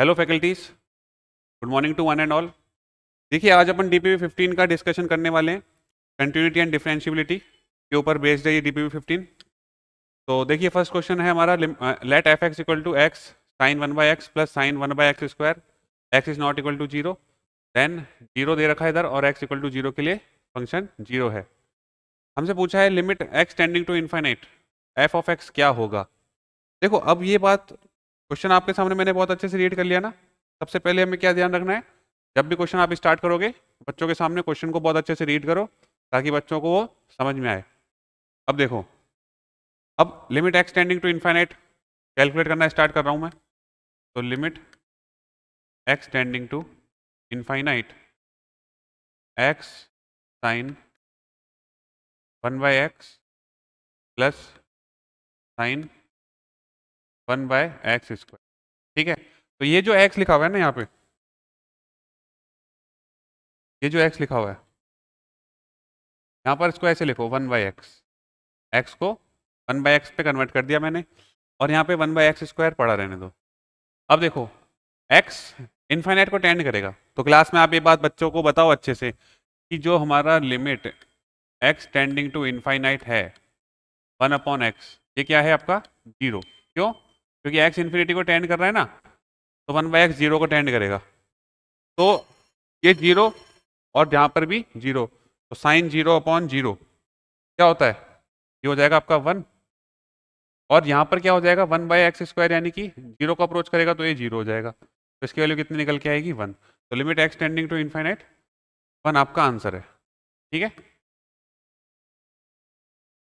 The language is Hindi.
hello faculties good morning to one and all देखिए आज अपन डी पी फिफ्टीन का डिस्कशन करने वाले हैं कंटिन्यूटी एंड डिफ्रेंशिबिलिटी के ऊपर बेस्ड है ये डी पी फिफ्टीन तो देखिए फर्स्ट क्वेश्चन है हमारा let f x equal to x sine one by x plus sine one by x square x is not equal to zero then zero दे रखा है इधर और एक्स इक्वल टू जीरो के लिए फंक्शन जीरो है हमसे पूछा है limit x tending to infinite f of x क्या होगा देखो अब ये बात क्वेश्चन आपके सामने मैंने बहुत अच्छे से रीड कर लिया ना सबसे पहले हमें क्या ध्यान रखना है जब भी क्वेश्चन आप स्टार्ट करोगे बच्चों के सामने क्वेश्चन को बहुत अच्छे से रीड करो ताकि बच्चों को वो समझ में आए अब देखो अब limit x tending to infinite calculate करना स्टार्ट कर रहा हूँ मैं तो limit x tending to infinite x sine one by x plus sine one by x square ठीक है तो ये जो एक्स लिखा हुआ है ना यहाँ पे ये जो एक्स लिखा हुआ है यहाँ पर इसको ऐसे लिखो वन बाई एक्स एक्स को वन बाई एक्स पे कन्वर्ट कर दिया मैंने और यहाँ पे वन बाई एक्स स्क्वायर पढ़ा रहने दो अब देखो एक्स इन्फाइनाइट को टेंड करेगा तो क्लास में आप ये बात बच्चों को बताओ अच्छे से कि जो हमारा limit x tending to infinite है वन अपॉन एक्स ये क्या है आपका जीरो क्यों क्योंकि एक्स इन्फिनिटी को टेंड कर रहा है ना तो वन बाई एक्स जीरो को टेंड करेगा तो ये जीरो और यहाँ पर भी जीरो तो साइन जीरो अपॉन जीरो क्या होता है ये हो जाएगा आपका वन और यहाँ पर क्या हो जाएगा वन बाई एक्स स्क्वायर यानी कि जीरो को अप्रोच करेगा तो ये जीरो हो जाएगा तो इसकी वैल्यू कितनी निकल के आएगी वन तो limit x tending to infinite one आपका आंसर है ठीक है